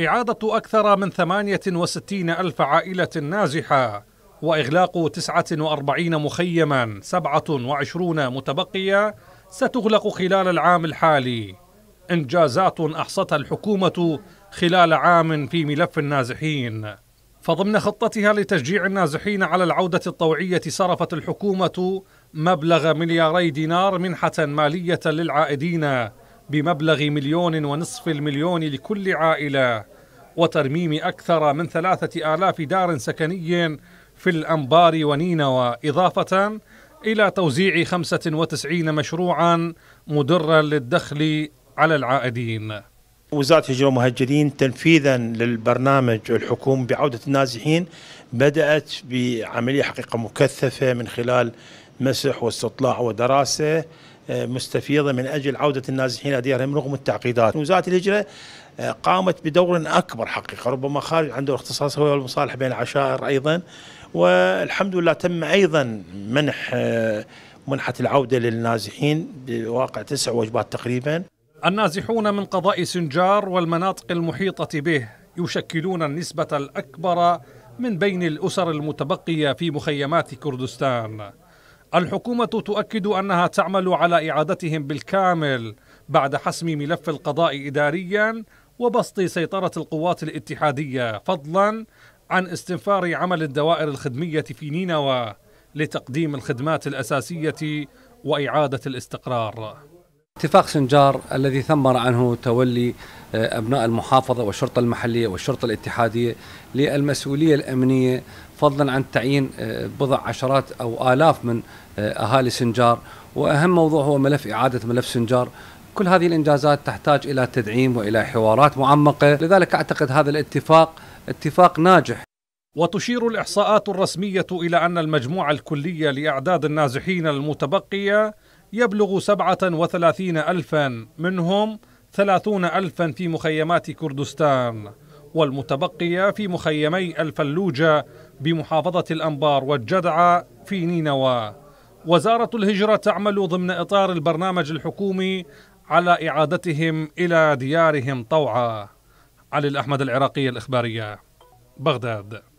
إعادة أكثر من 68 ألف عائلة نازحة وإغلاق 49 مخيما 27 متبقية ستغلق خلال العام الحالي إنجازات أحصتها الحكومة خلال عام في ملف النازحين فضمن خطتها لتشجيع النازحين على العودة الطوعية صرفت الحكومة مبلغ ملياري دينار منحة مالية للعائدين بمبلغ مليون ونصف المليون لكل عائلة وترميم أكثر من ثلاثة آلاف دار سكني في الأنبار ونينوى إضافة إلى توزيع 95 مشروعا مدرا للدخل على العائدين وزارة الهجرة والمهاجرين تنفيذا للبرنامج الحكومي بعودة النازحين بدأت بعملية حقيقة مكثفة من خلال مسح واستطلاع ودراسة مستفيضة من أجل عودة النازحين إلى ديارهم رغم التعقيدات وزارة الهجرة آه، قامت بدور أكبر حقيقة ربما خارج عنده اختصاص هو المصالح بين العشائر أيضا والحمد لله تم أيضا منح آه، منحة العودة للنازحين بواقع تسع وجبات تقريبا النازحون من قضاء سنجار والمناطق المحيطة به يشكلون النسبة الأكبر من بين الأسر المتبقية في مخيمات كردستان الحكومة تؤكد أنها تعمل على إعادتهم بالكامل بعد حسم ملف القضاء إداريا وبسط سيطرة القوات الاتحادية فضلا عن استنفار عمل الدوائر الخدمية في نينوى لتقديم الخدمات الأساسية وإعادة الاستقرار اتفاق سنجار الذي ثمر عنه تولي آه، أبناء المحافظة والشرطة المحلية والشرطة الاتحادية للمسؤولية الأمنية فضلا عن تعيين آه، بضع عشرات أو آلاف من آه، أهالي سنجار وأهم موضوع هو ملف إعادة ملف سنجار كل هذه الإنجازات تحتاج إلى تدعيم وإلى حوارات معمقة لذلك أعتقد هذا الاتفاق اتفاق ناجح وتشير الإحصاءات الرسمية إلى أن المجموعة الكلية لإعداد النازحين المتبقية يبلغ 37 ألفا منهم 30 ألفا في مخيمات كردستان والمتبقية في مخيمي الفلوجة بمحافظة الأنبار والجدعة في نينوى وزارة الهجرة تعمل ضمن إطار البرنامج الحكومي على إعادتهم إلى ديارهم طوعا علي الأحمد العراقي الإخبارية بغداد